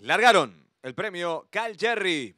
largaron el premio Cal Jerry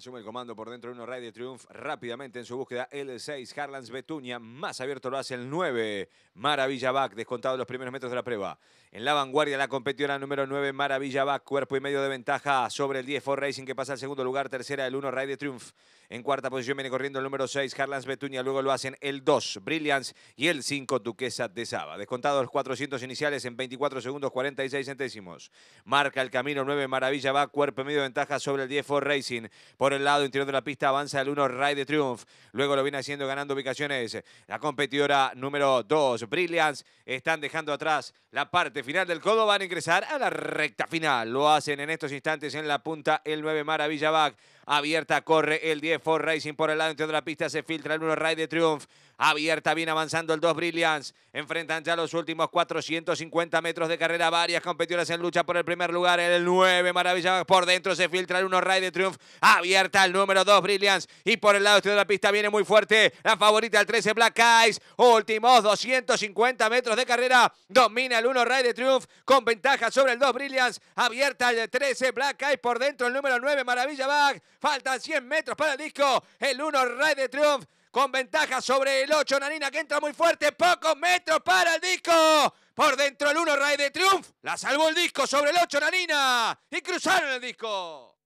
Asume el comando por dentro de uno de Triumph rápidamente en su búsqueda el 6 Harlands Betuña, más abierto lo hace el 9, Maravilla Back, descontado los primeros metros de la prueba. En la vanguardia la competidora número 9, Maravilla Back, cuerpo y medio de ventaja sobre el 10 For Racing que pasa al segundo lugar, tercera el 1 de Triumph. En cuarta posición viene corriendo el número 6, Harlands Betuña, luego lo hacen el 2, Brilliance y el 5, Duquesa de Saba. Descontados los 400 iniciales en 24 segundos 46 centésimos. Marca el camino 9, Maravilla Back, cuerpo y medio de ventaja sobre el 10 For Racing. Por el lado interior de la pista avanza el 1 Ray de Triumph. Luego lo viene haciendo ganando ubicaciones. La competidora número 2, Brilliance, están dejando atrás la parte final del codo. Van a ingresar a la recta final. Lo hacen en estos instantes en la punta el 9 Maravilla Back. Abierta corre el 10 Ford Racing por el lado interior de la pista. Se filtra el 1 Ray de Triumph. Abierta, viene avanzando el 2 Brilliance. Enfrentan ya los últimos 450 metros de carrera. Varias competidoras en lucha por el primer lugar. El 9 Maravilla Back por dentro. Se filtra el 1 Ray de Triumph. Abierta abierta el número 2, Brilliance. Y por el lado este de la pista viene muy fuerte la favorita el 13, Black Eyes. Últimos 250 metros de carrera. Domina el 1, Ray de Triumph, con ventaja sobre el 2, Brilliance. Abierta el 13, Black Eyes por dentro, el número 9, Maravilla Back. Faltan 100 metros para el disco. El 1, Ray de Triumph con ventaja sobre el 8, Nanina que entra muy fuerte, pocos metros para el disco. Por dentro el 1, Ray de Triumph. La salvó el disco sobre el 8, Nanina. Y cruzaron el disco.